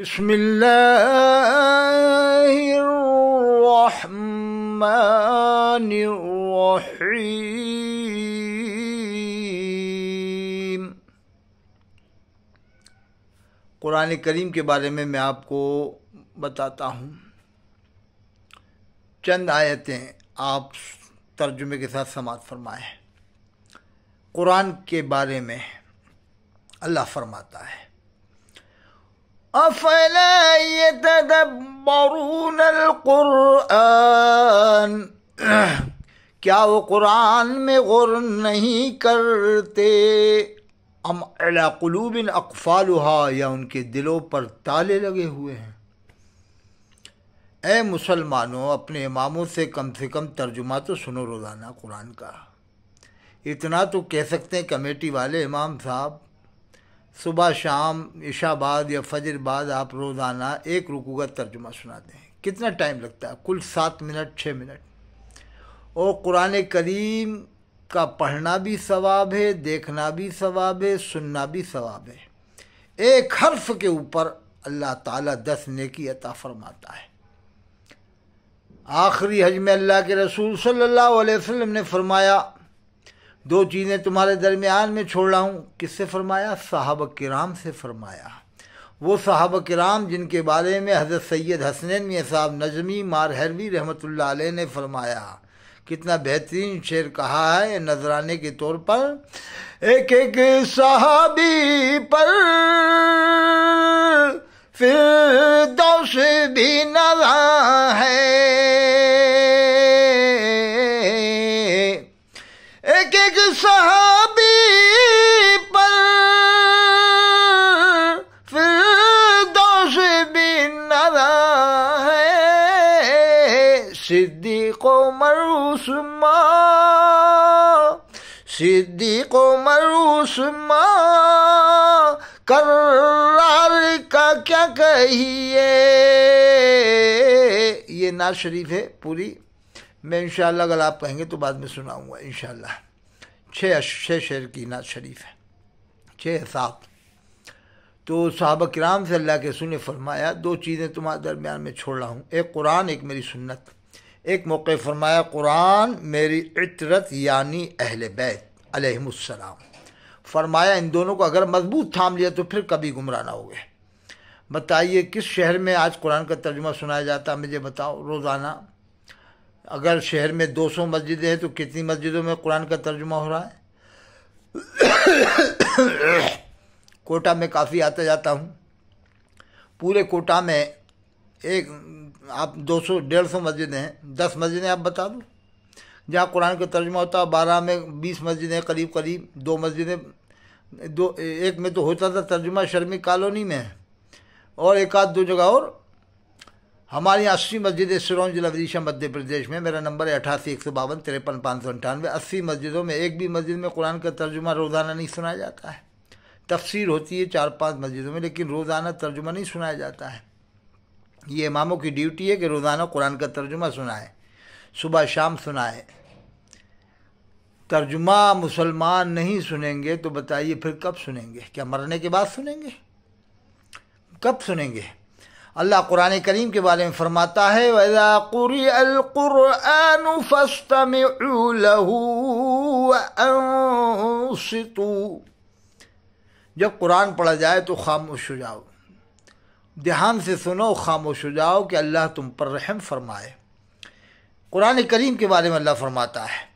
بسم اللہ الرحیم قرآن کریم کے بارے میں میں آپ کو بتاتا ہوں چند آیتیں آپ ترجمے کے ساتھ سماعت فرمائیں قرآن کے بارے میں اللہ فرماتا ہے افلا یتدبرون القرآن کیا وہ قرآن میں غور نہیں کرتے ام علا قلوب اقفالها یا ان کے دلوں پر تالے لگے ہوئے ہیں اے مسلمانوں اپنے اماموں سے کم سے کم ترجمہ تو سنو روزانہ قرآن کا اتنا تو کہہ سکتے ہیں کمیٹی والے امام صاحب صبح شام عشاء بعد یا فجر بعد آپ روزانہ ایک رکو کا ترجمہ سناتے ہیں کتنا ٹائم لگتا ہے کل سات منٹ چھ منٹ اور قرآن کریم کا پڑھنا بھی ثواب ہے دیکھنا بھی ثواب ہے سننا بھی ثواب ہے ایک حرف کے اوپر اللہ تعالیٰ دس نیکی عطا فرماتا ہے آخری حجم اللہ کے رسول صلی اللہ علیہ وسلم نے فرمایا دو چیزیں تمہارے درمیان میں چھوڑ رہا ہوں کس سے فرمایا صحابہ کرام سے فرمایا وہ صحابہ کرام جن کے بارے میں حضرت سید حسنین صاحب مار حیروی رحمۃ اللہ علیہ نے فرمایا کتنا بہترین شعر کہا ہے نظرانے نذرانے کے طور پر ایک ایک صحابی پر بھی صدیق کو عثمان صدیق عثمان کرار کر کیا کہیے یہ نعت شریف ہے پوری میں انشاءاللہ اگر آپ کہیں گے تو بعد میں سناؤں گا انشاءاللہ شاء چھ چھ شعر کی نعت شریف ہے چھ سات تو صحابہ کرام سے اللہ کے سن فرمایا دو چیزیں تمہارے درمیان میں چھوڑ رہا ہوں ایک قرآن ایک میری سنت ایک موقع فرمایا قرآن میری عطرت یعنی اہل بیت علیہ السلام فرمایا ان دونوں کو اگر مضبوط تھام لیا تو پھر کبھی گمراہ نہ ہو گئے بتائیے کس شہر میں آج قرآن کا ترجمہ سنایا جاتا ہے مجھے بتاؤ روزانہ اگر شہر میں دو سو مسجدیں ہیں تو کتنی مسجدوں میں قرآن کا ترجمہ ہو رہا ہے کوٹا میں کافی آتا جاتا ہوں پورے کوٹا میں ایک آپ دو سو ڈیڑھ سو مسجدیں ہیں دس مسجدیں آپ بتا دو جہاں قرآن کا ترجمہ ہوتا ہے بارہ میں بیس مسجدیں قریب قریب دو مسجدیں دو ایک میں تو ہوتا تھا ترجمہ شرمی کالونی میں ہے اور ایک آدھ دو جگہ اور ہماری اسی مسجد سرون ضلع ودیشہ مدھیہ پردیش میں میرا نمبر ہے اٹھاسی ایک سو باون تریپن پانچ سو اٹھانوے اسی مسجدوں میں ایک بھی مسجد میں قرآن کا ترجمہ روزانہ نہیں سنا جاتا ہے تفسیر ہوتی ہے چار پانچ مسجدوں میں لیکن روزانہ ترجمہ نہیں سنایا جاتا ہے یہ اماموں کی ڈیوٹی ہے کہ روزانہ قرآن کا ترجمہ سنائے صبح شام سنائے ترجمہ مسلمان نہیں سنیں گے تو بتائیے پھر کب سنیں گے کیا مرنے کے بعد سنیں گے کب سنیں گے اللہ قرآن کریم کے بارے میں فرماتا ہے وَإِذَا الْقُرْآنُ فَاسْتَمِعُوا لَهُ جب قرآن پڑھا جائے تو خاموش ہو جاؤ دھیان سے سنو خاموش ہو جاؤ کہ اللہ تم پر رحم فرمائے قرآن کریم کے بارے میں اللہ فرماتا ہے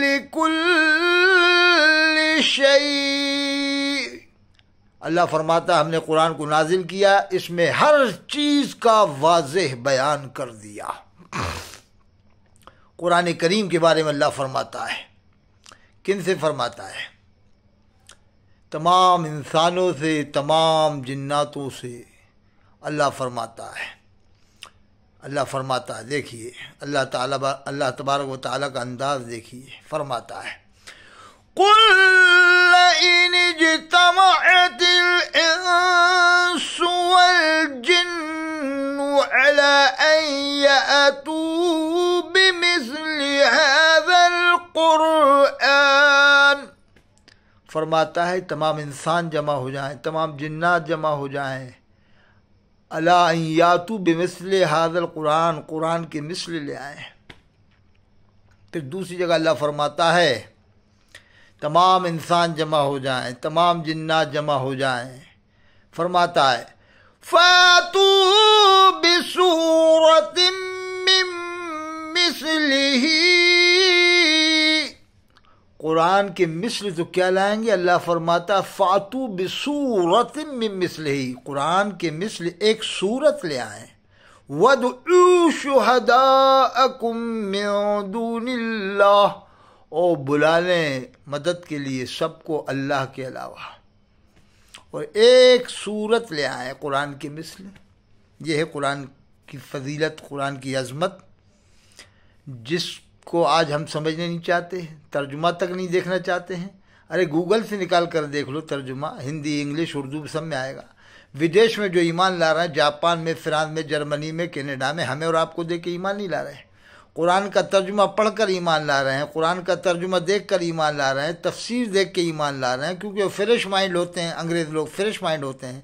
لِكُلِّ شَيْءٍ اللہ فرماتا ہم نے قرآن کو نازل کیا اس میں ہر چیز کا واضح بیان کر دیا قرآن کریم کے بارے میں اللہ فرماتا ہے کن سے فرماتا ہے تمام انسانوں سے تمام جناتوں سے اللہ فرماتا ہے اللہ فرماتا ہے دیکھیے اللہ تعالیٰ اللہ تبارک و تعالیٰ کا انداز دیکھیے فرماتا ہے فرماتا ہے تمام انسان جمع ہو جائیں تمام جنات جمع ہو جائیں اللہ یا تو حاضر قرآن قرآن کے مثل لے آئیں پھر دوسری جگہ اللہ فرماتا ہے تمام انسان جمع ہو جائیں تمام جنات جمع ہو جائیں فرماتا ہے فاتو کے مثل تو کیا لائیں گے اللہ فرماتا فاتو بصورت من مثل ہی قرآن کے مثل ایک صورت لے آئیں آئے بلالیں مدد کے لیے سب کو اللہ کے علاوہ اور ایک صورت لے آئیں قرآن کے مثل یہ ہے قرآن کی فضیلت قرآن کی عظمت جس کو آج ہم سمجھنے نہیں چاہتے ہیں ترجمہ تک نہیں دیکھنا چاہتے ہیں ارے گوگل سے نکال کر دیکھ لو ترجمہ ہندی انگلش اردو بھی سب میں آئے گا ودیش میں جو ایمان لا رہے ہیں جاپان میں فرانس میں جرمنی میں کینیڈا میں ہمیں اور آپ کو دیکھ کے ایمان نہیں لا رہے ہیں قرآن کا ترجمہ پڑھ کر ایمان لا رہے ہیں قرآن کا ترجمہ دیکھ کر ایمان لا رہے ہیں تفسیر دیکھ کے ایمان لا رہے ہیں کیونکہ وہ فریش مائنڈ ہوتے ہیں انگریز لوگ فریش مائنڈ ہوتے ہیں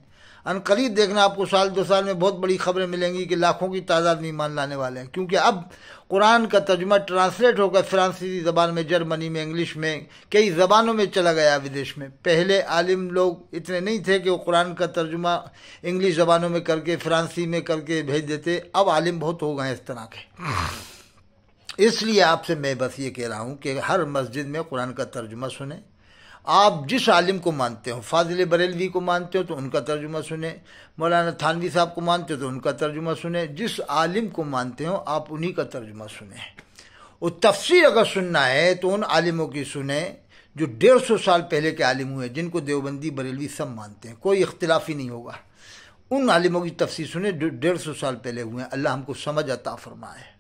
قریب دیکھنا آپ کو سال دو سال میں بہت بڑی خبریں ملیں گی کہ لاکھوں کی تعداد میں مان لانے والے ہیں کیونکہ اب قرآن کا ترجمہ ٹرانسلیٹ ہو کر فرانسیسی زبان میں جرمنی میں انگلش میں کئی زبانوں میں چلا گیا ودیش میں پہلے عالم لوگ اتنے نہیں تھے کہ وہ قرآن کا ترجمہ انگلش زبانوں میں کر کے فرانسی میں کر کے بھیج دیتے اب عالم بہت ہو گئے ہیں اس طرح کے اس لیے آپ سے میں بس یہ کہہ رہا ہوں کہ ہر مسجد میں قرآن کا ترجمہ سنیں آپ جس عالم کو مانتے ہو فاضل بریلوی کو مانتے ہو تو ان کا ترجمہ سنیں مولانا تھانوی صاحب کو مانتے ہو تو ان کا ترجمہ سنیں جس عالم کو مانتے ہو آپ انہی کا ترجمہ سنیں وہ تفسیر اگر سننا ہے تو ان عالموں کی سنیں جو ڈیڑھ سو سال پہلے کے عالم ہوئے جن کو دیوبندی بریلوی سب مانتے ہیں کوئی اختلاف ہی نہیں ہوگا ان عالموں کی تفسیر سنیں جو ڈیڑھ سو سال پہلے ہوئے ہیں اللہ ہم کو سمجھ عطا فرمائے